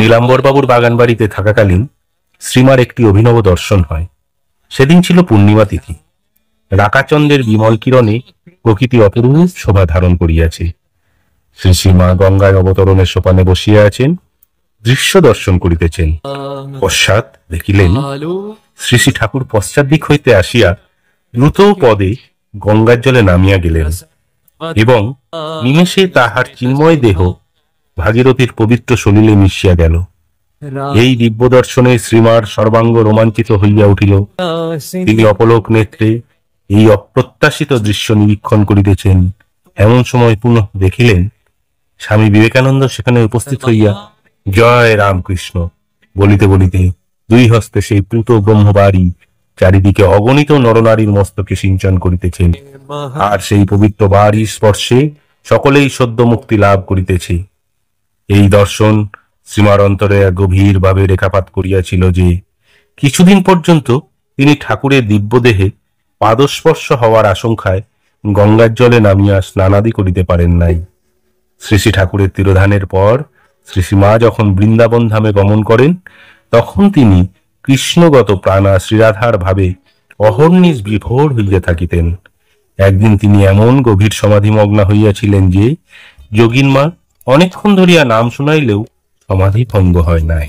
নীলাম্বরবাবুর বাড়িতে থাকাকালীন শ্রীমার একটি অভিনব দর্শন হয় সেদিন ছিল পূর্ণিমা তিথি রাকাচন্দ্রের বিমল কিরণে প্রকৃতি অপরূপ শোভা ধারণ করিয়াছে শ্রী শ্রীমা গঙ্গায় অবতরণের সোপানে বসিয়া আছেন দৃশ্য দর্শন করিতেছেন পশ্চাৎ দেখিলেন শ্রী শ্রী ঠাকুর পশ্চাৎ দিক হইতে আসিয়া দ্রুত পদে গঙ্গার জলে নামিয়া গেলেন এবং নিমেষে তাহার চিন্ময় দেহ ভাগীরথীর পবিত্র শলিলে মিশিয়া গেল এই দিব্য দর্শনে শ্রীমার সর্বাঙ্গ রোমাঞ্চিত হইয়া উঠিল তিনি অপলোক নেত্রে এই অপ্রত্যাশিত দৃশ্য নিরীক্ষণ করিতেছেন এমন সময় পুনঃ দেখিলেন স্বামী বিবেকানন্দ সেখানে উপস্থিত হইয়া জয় রামকৃষ্ণ বলিতে বলিতে দুই হস্তে সেই পুত ব্রহ্মবাড়ি চারিদিকে অগণিত নরনারীর মস্তকে সিঞ্চন করিতেছেন আর সেই পবিত্র বাড়ির স্পর্শে সকলেই সদ্য মুক্তি লাভ করিতেছে এই দর্শন সীমার অন্তরে গভীরভাবে রেখাপাত করিয়াছিল যে কিছুদিন পর্যন্ত তিনি ঠাকুরের দিব্যদেহে পাদস্পর্শ হওয়ার আশঙ্কায় গঙ্গার জলে নামিয়া স্নানাদি করিতে পারেন নাই শ্রী শ্রী ঠাকুরের তিরোধানের পর শ্রী শ্রীমা যখন বৃন্দাবন ধামে গমন করেন তখন তিনি কৃষ্ণগত প্রাণা শ্রীরাধার ভাবে অহর্নিশ বিভোর হইয়া থাকিতেন একদিন তিনি এমন গভীর সমাধিমগ্না হইয়াছিলেন যে যোগিন মা অনেকক্ষণ ধরিয়া নাম শুনাইলেও সমাধি ভঙ্গ হয় নাই